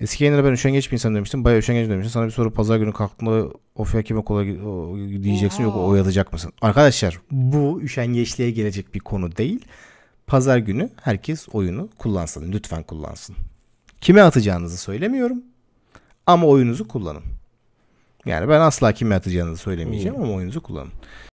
Eski yayınlara ben üşengeç bir insan demiştim. Bayağı üşengeç demiştim. Sana bir soru pazar günü kalktığında of ya kime kola diyeceksin yok oyalayacak mısın? Arkadaşlar bu üşengeçliğe gelecek bir konu değil. Pazar günü herkes oyunu kullansın. Lütfen kullansın. Kime atacağınızı söylemiyorum. Ama oyunuzu kullanın. Yani ben asla kime atacağınızı söylemeyeceğim hmm. ama oyunuzu kullanın.